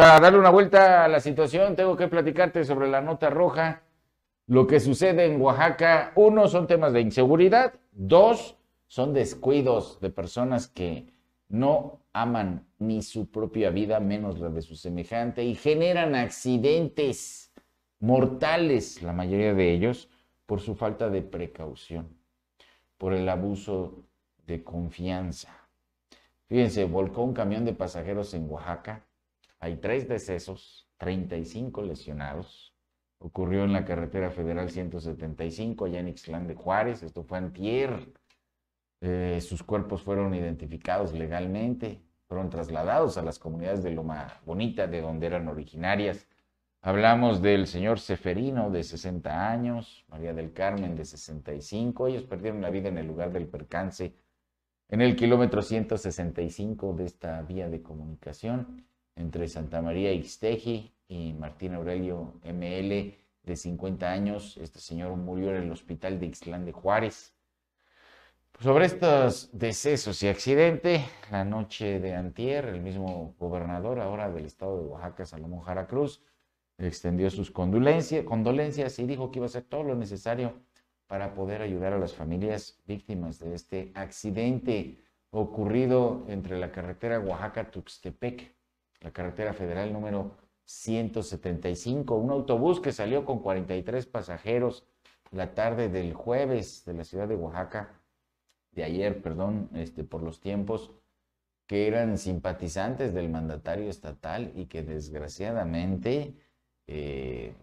Para darle una vuelta a la situación, tengo que platicarte sobre la nota roja, lo que sucede en Oaxaca. Uno, son temas de inseguridad. Dos, son descuidos de personas que no aman ni su propia vida, menos la de su semejante, y generan accidentes mortales, la mayoría de ellos, por su falta de precaución, por el abuso de confianza. Fíjense, volcó un camión de pasajeros en Oaxaca hay tres decesos, 35 lesionados. Ocurrió en la carretera federal 175, allá en Ixlán de Juárez. Esto fue antier. Eh, sus cuerpos fueron identificados legalmente, fueron trasladados a las comunidades de Loma Bonita, de donde eran originarias. Hablamos del señor Seferino, de 60 años, María del Carmen, de 65. Ellos perdieron la vida en el lugar del percance, en el kilómetro 165 de esta vía de comunicación entre Santa María Ixteji y Martín Aurelio ML, de 50 años. Este señor murió en el hospital de Ixtlán de Juárez. Sobre estos decesos y accidente, la noche de antier, el mismo gobernador ahora del estado de Oaxaca, Salomón Jara Cruz, extendió sus condolencias y dijo que iba a hacer todo lo necesario para poder ayudar a las familias víctimas de este accidente ocurrido entre la carretera Oaxaca-Tuxtepec la carretera federal número 175, un autobús que salió con 43 pasajeros la tarde del jueves de la ciudad de Oaxaca, de ayer, perdón, este, por los tiempos, que eran simpatizantes del mandatario estatal y que desgraciadamente eh,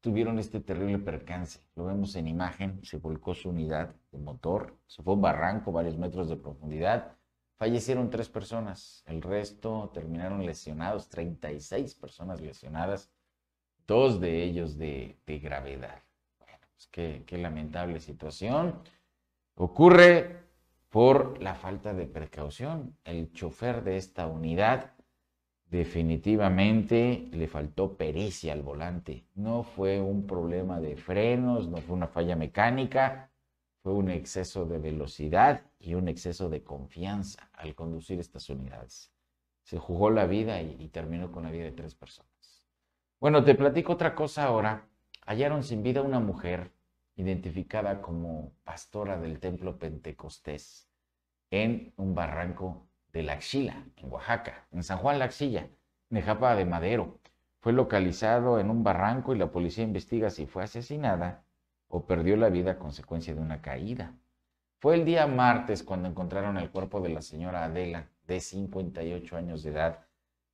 tuvieron este terrible percance. Lo vemos en imagen, se volcó su unidad de motor, se fue un barranco varios metros de profundidad, Fallecieron tres personas, el resto terminaron lesionados, 36 personas lesionadas, dos de ellos de, gravedad. Bueno, pues qué, qué lamentable situación. Ocurre por la falta de precaución. El chofer de esta unidad definitivamente le faltó pericia al volante. No fue un problema de frenos, no fue una falla mecánica, fue un exceso de velocidad y un exceso de confianza al conducir estas unidades. Se jugó la vida y, terminó con la vida de tres personas. Bueno, te platico otra cosa ahora. Hallaron sin vida una mujer identificada como pastora del templo pentecostés en un barranco de La Axila, en Oaxaca, en San Juan La en Nejapa de Madero. Fue localizado en un barranco y la policía investiga si fue asesinada o perdió la vida a consecuencia de una caída. Fue el día martes cuando encontraron el cuerpo de la señora Adela, de 58 años de edad,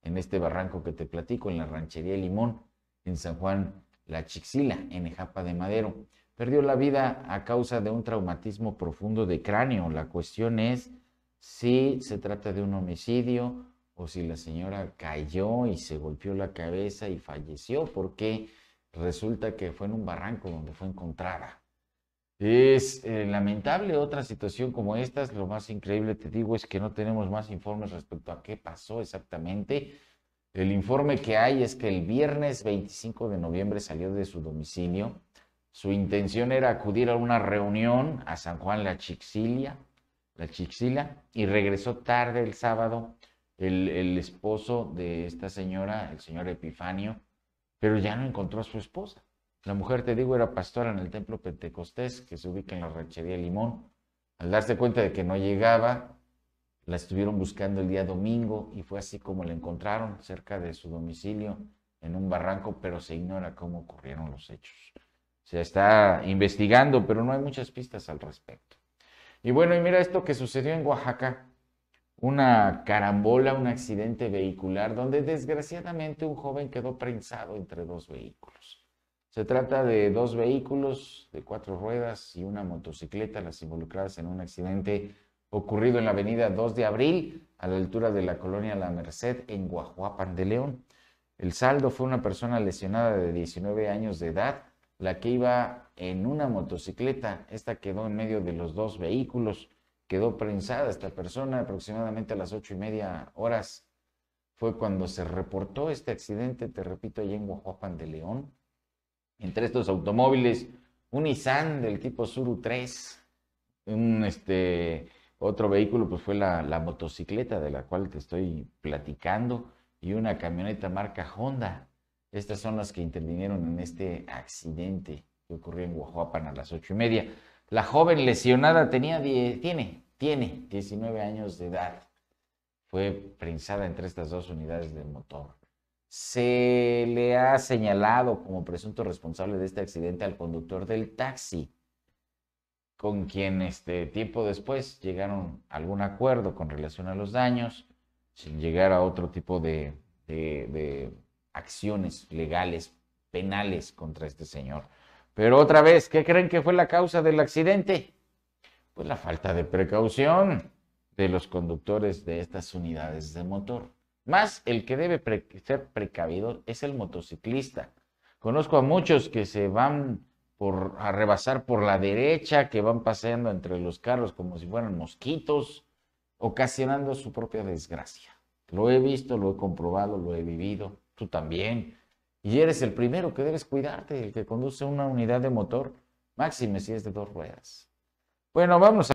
en este barranco que te platico, en la ranchería Limón, en San Juan La Chixila, en Ejapa de Madero. Perdió la vida a causa de un traumatismo profundo de cráneo. La cuestión es si se trata de un homicidio o si la señora cayó y se golpeó la cabeza y falleció, porque resulta que fue en un barranco donde fue encontrada. Es eh, lamentable otra situación como esta. Lo más increíble, te digo, es que no tenemos más informes respecto a qué pasó exactamente. El informe que hay es que el viernes 25 de noviembre salió de su domicilio. Su intención era acudir a una reunión a San Juan la Chixilia, la Chixila, y regresó tarde el sábado el esposo de esta señora, el señor Epifanio, pero ya no encontró a su esposa. La mujer, te digo, era pastora en el templo pentecostés que se ubica en la ranchería Limón. Al darse cuenta de que no llegaba, la estuvieron buscando el día domingo y fue así como la encontraron cerca de su domicilio en un barranco, pero se ignora cómo ocurrieron los hechos. Se está investigando, pero no hay muchas pistas al respecto. Y bueno, y mira esto que sucedió en Oaxaca, una carambola, un accidente vehicular, donde desgraciadamente un joven quedó prensado entre dos vehículos. Se trata de dos vehículos de cuatro ruedas y una motocicleta, las involucradas en un accidente ocurrido en la avenida 2 de abril, a la altura de la colonia La Merced, en Guajuapan de León. El saldo fue una persona lesionada de 19 años de edad, la que iba en una motocicleta. Esta quedó en medio de los dos vehículos. Quedó prensada esta persona aproximadamente a las ocho y media horas. Fue cuando se reportó este accidente, te repito, allá en Guajuapan de León entre estos automóviles un Nissan del tipo Suru 3, un este, otro vehículo pues fue la, motocicleta de la cual te estoy platicando y una camioneta marca Honda. Estas son las que intervinieron en este accidente que ocurrió en Guajuapan a las ocho y media. La joven lesionada tenía tiene, tiene 19 años de edad. Fue prensada entre estas dos unidades de motor se le ha señalado como presunto responsable de este accidente al conductor del taxi, con quien este tiempo después llegaron a algún acuerdo con relación a los daños, sin llegar a otro tipo de, de acciones legales, penales contra este señor. Pero otra vez, ¿qué creen que fue la causa del accidente? Pues la falta de precaución de los conductores de estas unidades de motor. Más el que debe ser precavido es el motociclista. Conozco a muchos que se van por, a rebasar por la derecha, que van paseando entre los carros como si fueran mosquitos, ocasionando su propia desgracia. Lo he visto, lo he comprobado, lo he vivido, tú también. Y eres el primero que debes cuidarte, el que conduce una unidad de motor, máxime si es de dos ruedas. Bueno, vamos a...